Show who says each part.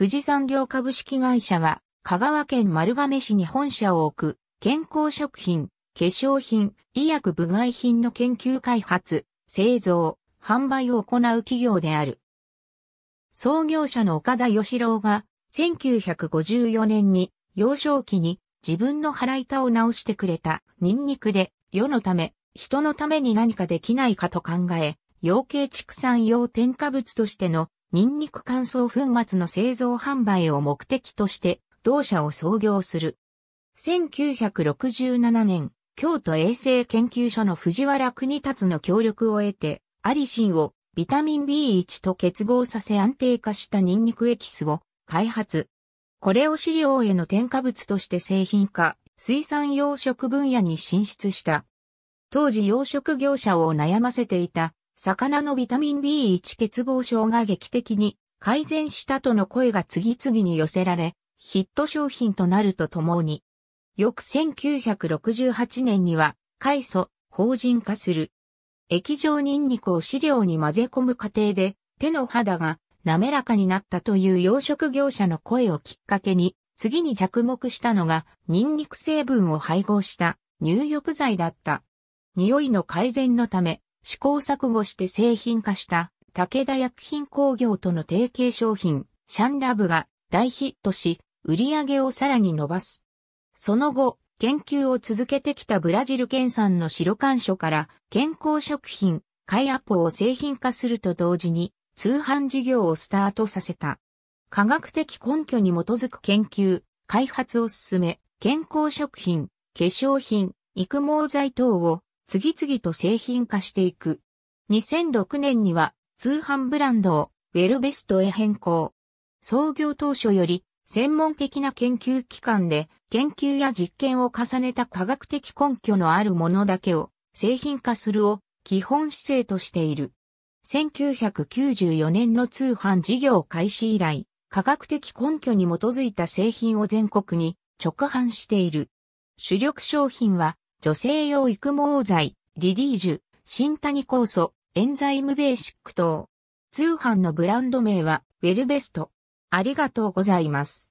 Speaker 1: 富士産業株式会社は、香川県丸亀市に本社を置く、健康食品、化粧品、医薬部外品の研究開発、製造、販売を行う企業である。創業者の岡田義郎が、1954年に、幼少期に自分の腹板を治してくれたニンニクで、世のため、人のために何かできないかと考え、養鶏畜産用添加物としてのニンニク乾燥粉末の製造販売を目的として同社を創業する。1967年、京都衛生研究所の藤原国達の協力を得て、アリシンをビタミン B1 と結合させ安定化したニンニクエキスを開発。これを飼料への添加物として製品化、水産養殖分野に進出した。当時養殖業者を悩ませていた魚のビタミン B1 欠乏症が劇的に改善したとの声が次々に寄せられ、ヒット商品となるとともに、翌1968年には、海素、法人化する。液状ニンニクを飼料に混ぜ込む過程で、手の肌が滑らかになったという養殖業者の声をきっかけに、次に着目したのが、ニンニク成分を配合した入浴剤だった。匂いの改善のため、試行錯誤して製品化した武田薬品工業との提携商品、シャンラブが大ヒットし、売り上げをさらに伸ばす。その後、研究を続けてきたブラジル県産の白干渉から健康食品、カイアポを製品化すると同時に通販事業をスタートさせた。科学的根拠に基づく研究、開発を進め、健康食品、化粧品、育毛剤等を次々と製品化していく。2006年には通販ブランドをウェルベストへ変更。創業当初より専門的な研究機関で研究や実験を重ねた科学的根拠のあるものだけを製品化するを基本姿勢としている。1994年の通販事業開始以来、科学的根拠に基づいた製品を全国に直販している。主力商品は女性用育毛剤、リリージュ、新谷酵素、エンザイムベーシック等。通販のブランド名は、ウェルベスト。ありがとうございます。